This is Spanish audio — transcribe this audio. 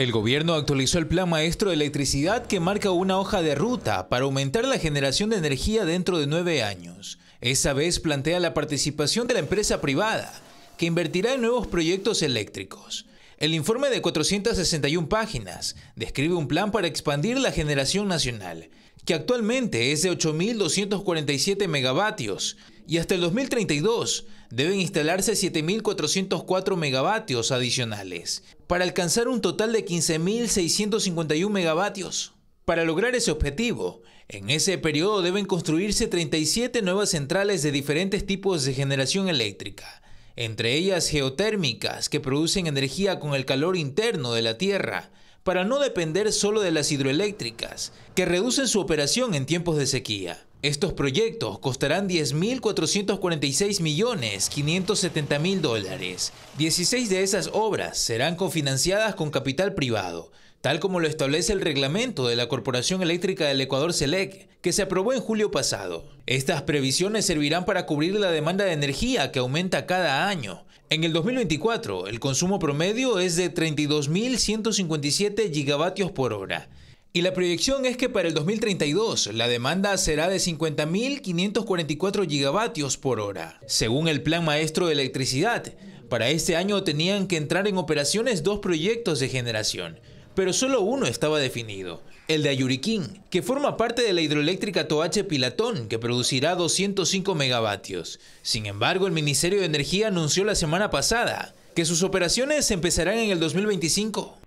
El gobierno actualizó el Plan Maestro de Electricidad que marca una hoja de ruta para aumentar la generación de energía dentro de nueve años. Esa vez plantea la participación de la empresa privada, que invertirá en nuevos proyectos eléctricos. El informe de 461 páginas describe un plan para expandir la generación nacional, que actualmente es de 8.247 megavatios, y hasta el 2032 deben instalarse 7.404 megavatios adicionales, para alcanzar un total de 15.651 megavatios. Para lograr ese objetivo, en ese periodo deben construirse 37 nuevas centrales de diferentes tipos de generación eléctrica, entre ellas geotérmicas que producen energía con el calor interno de la Tierra, para no depender solo de las hidroeléctricas, que reducen su operación en tiempos de sequía. Estos proyectos costarán 10.446.570.000 mil dólares. 16 de esas obras serán cofinanciadas con capital privado, tal como lo establece el reglamento de la Corporación Eléctrica del Ecuador SELEC, que se aprobó en julio pasado. Estas previsiones servirán para cubrir la demanda de energía que aumenta cada año. En el 2024, el consumo promedio es de 32.157 gigavatios por hora. Y la proyección es que para el 2032 la demanda será de 50.544 gigavatios por hora. Según el Plan Maestro de Electricidad, para este año tenían que entrar en operaciones dos proyectos de generación, pero solo uno estaba definido, el de Ayuriquín, que forma parte de la hidroeléctrica Toache Pilatón, que producirá 205 megavatios. Sin embargo, el Ministerio de Energía anunció la semana pasada que sus operaciones empezarán en el 2025